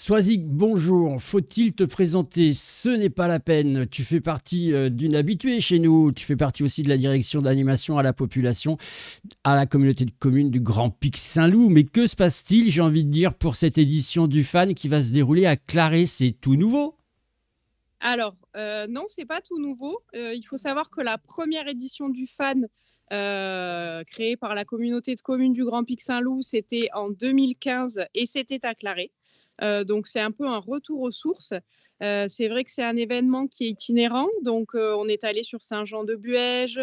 choisi-y bonjour. Faut-il te présenter Ce n'est pas la peine. Tu fais partie euh, d'une habituée chez nous. Tu fais partie aussi de la direction d'animation à la population, à la communauté de communes du Grand Pic Saint-Loup. Mais que se passe-t-il, j'ai envie de dire, pour cette édition du fan qui va se dérouler à Claré C'est tout nouveau Alors, euh, non, c'est pas tout nouveau. Euh, il faut savoir que la première édition du fan créée par la communauté de communes du Grand Pic Saint-Loup, c'était en 2015 et c'était à Claré. Euh, donc c'est un peu un retour aux sources. Euh, c'est vrai que c'est un événement qui est itinérant, donc euh, on est allé sur Saint-Jean-de-Buège,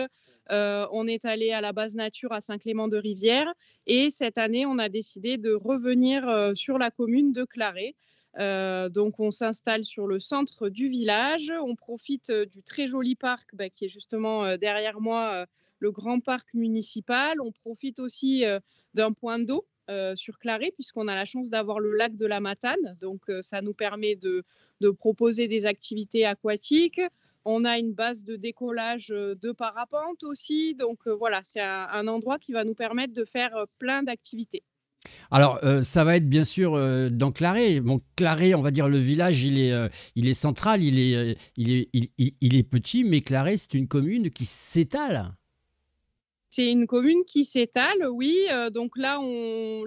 on est allé à la base nature à Saint-Clément-de-Rivière et cette année, on a décidé de revenir sur la commune de Claré. donc, on s'installe sur le centre du village. On profite du très joli parc bah, qui est justement derrière moi, le grand parc municipal. On profite aussi d'un point d'eau euh, sur Claré, puisqu'on a la chance d'avoir le lac de la Matane. Donc, euh, ça nous permet de, proposer des activités aquatiques. On a une base de décollage euh, de parapente aussi. Donc, voilà, c'est un, endroit qui va nous permettre de faire plein d'activités. Alors, ça va être bien sûr dans Claré. Bon, Claré, on va dire le village, il est, central, il est, il est petit, mais Claré, c'est une commune qui s'étale. C'est une commune qui s'étale, oui. Euh, donc là,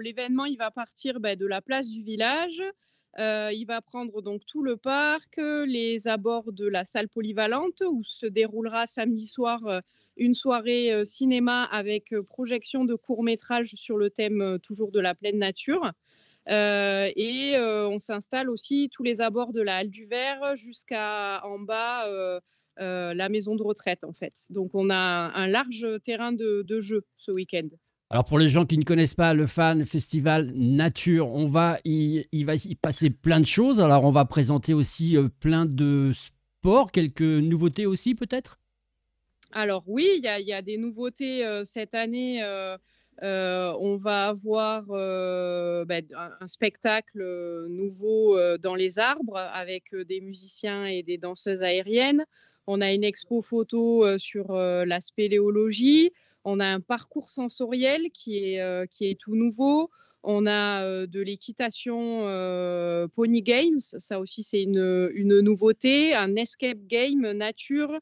l'événement, il va partir ben, de la place du village. Euh, il va prendre donc tout le parc, les abords de la salle polyvalente où se déroulera samedi soir euh, une soirée cinéma avec projection de courts-métrages sur le thème toujours de la pleine nature. et on s'installe aussi tous les abords de la halle du Verre jusqu'à en bas euh, la maison de retraite, en fait. Donc, on a un large terrain de, jeu ce week-end. Alors pour les gens qui ne connaissent pas le Fan Festival Nature, on va il va y passer plein de choses. Alors on va présenter aussi euh, plein de sports, quelques nouveautés aussi peut-être Alors oui, il y, a des nouveautés euh, cette année. on va avoir ben, un spectacle nouveau dans les arbres avec des musiciens et des danseuses aériennes. On a une expo photo euh, sur euh, la spéléologie. On a un parcours sensoriel qui est, euh, tout nouveau. On a de l'équitation Pony Games, ça aussi c'est une, nouveauté, un escape game nature.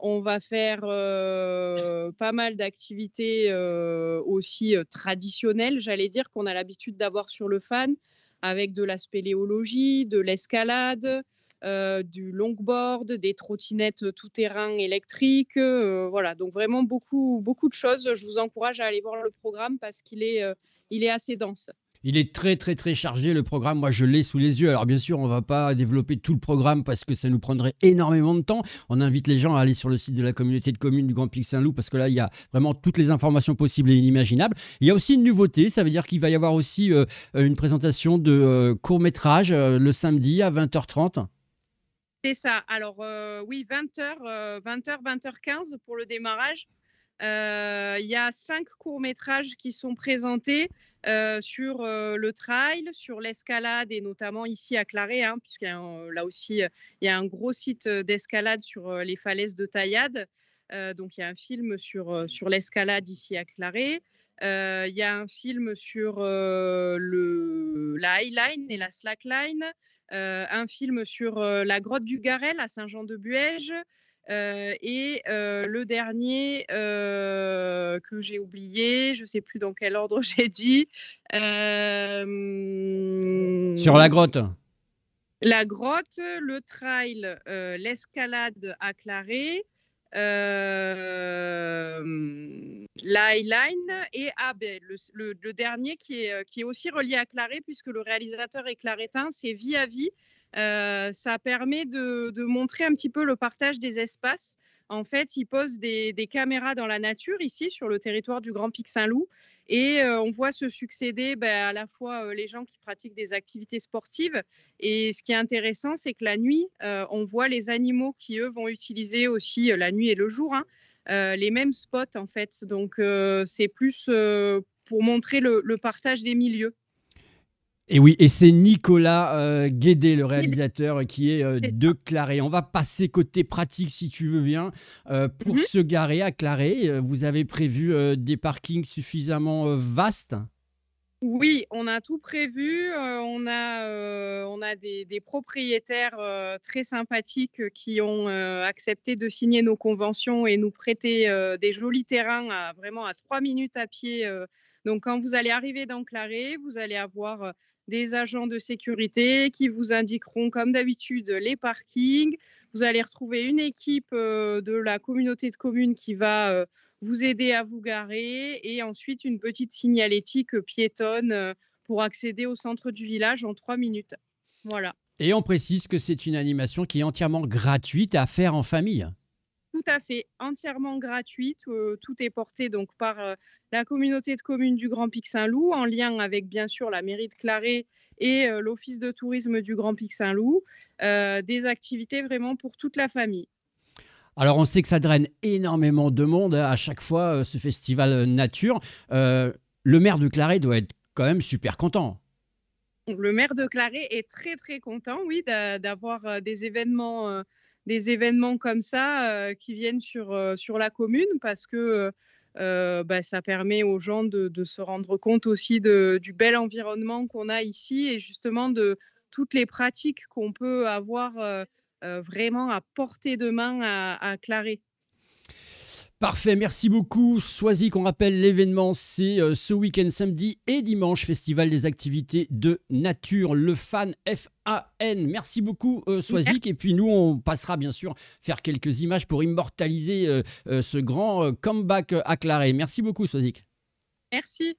On va faire pas mal d'activités aussi traditionnelles, j'allais dire, qu'on a l'habitude d'avoir sur le fan, avec de la spéléologie, de l'escalade, euh, du longboard, des trottinettes euh, tout-terrain électriques. Euh, voilà, donc vraiment beaucoup, beaucoup de choses. Je vous encourage à aller voir le programme parce qu'il est, il est assez dense. Il est très très très chargé le programme, moi je l'ai sous les yeux. Alors bien sûr on va pas développer tout le programme parce que ça nous prendrait énormément de temps. On invite les gens à aller sur le site de la communauté de communes du Grand Pic Saint-Loup parce que là il y a vraiment toutes les informations possibles et inimaginables. Il y a aussi une nouveauté, ça veut dire qu'il va y avoir aussi une présentation de court métrage le samedi à 20h30. C'est ça. Alors euh, oui, 20h, 20h, 20h15 pour le démarrage. Euh, il y a cinq courts-métrages qui sont présentés euh, sur le trail, sur l'escalade et notamment ici à Claré, hein, puisqu'il y a là aussi il y a un gros site d'escalade sur les falaises de Taillade. donc il y a un film sur, l'escalade ici à Claré. Il y a un film sur le, la highline et la slackline. Euh, un film sur euh, la grotte du Garel à Saint-Jean-de-Buège. Euh, et le dernier que j'ai oublié, je ne sais plus dans quel ordre j'ai dit. Sur la grotte la grotte, le trail, l'escalade à Claré, L'Highline et AB, le, dernier euh, qui est, aussi relié à Claret, puisque le réalisateur est claretin, c'est Vie à Vie. Euh, ça permet de, montrer un petit peu le partage des espaces. En fait, ils posent des, caméras dans la nature ici, sur le territoire du Grand Pic Saint-Loup, et euh, on voit se succéder ben, à la fois les gens qui pratiquent des activités sportives, et ce qui est intéressant, c'est que la nuit, on voit les animaux qui, eux, vont utiliser aussi la nuit et le jour. Hein. Euh, les mêmes spots en fait. Donc euh, c'est plus euh, pour montrer le, partage des milieux. Et oui, et c'est Nicolas Guédé, le réalisateur, qui est de Claré. On va passer côté pratique, si tu veux bien. pour mhm. se garer à Claré, vous avez prévu des parkings suffisamment vastes oui, on a tout prévu. Euh, on a, euh, on a des, propriétaires euh, très sympathiques qui ont accepté de signer nos conventions et nous prêter des jolis terrains à, vraiment à trois minutes à pied. donc, quand vous allez arriver dans Claré, vous allez avoir des agents de sécurité qui vous indiqueront, comme d'habitude, les parkings. Vous allez retrouver une équipe euh, de la communauté de communes qui va euh, vous aider à vous garer et ensuite une petite signalétique piétonne euh, pour accéder au centre du village en trois minutes. Voilà. Et on précise que c'est une animation qui est entièrement gratuite à faire en famille. Tout à fait, entièrement gratuite. Euh, tout est porté donc par euh, la communauté de communes du Grand Pic Saint-Loup, en lien avec bien sûr la mairie de Claré et euh, l'office de tourisme du Grand Pic Saint-Loup. des activités vraiment pour toute la famille. Alors on sait que ça draine énormément de monde hein, à chaque fois ce festival nature. le maire de Claret doit être quand même super content. Le maire de Claré est très très content, oui, d'avoir des événements des événements comme ça euh, qui viennent sur, euh, sur la commune parce que euh, bah, ça permet aux gens de, se rendre compte aussi de, du bel environnement qu'on a ici et justement de toutes les pratiques qu'on peut avoir vraiment à porter de main à, à Parfait, merci beaucoup. choisi-y On rappelle l'événement, c'est euh, ce week-end samedi et dimanche, Festival des activités de nature, le fan FAN. Merci beaucoup, euh, Et puis nous, on passera bien sûr faire quelques images pour immortaliser euh, euh, ce grand comeback à Claré. Merci beaucoup, Soisic. Merci.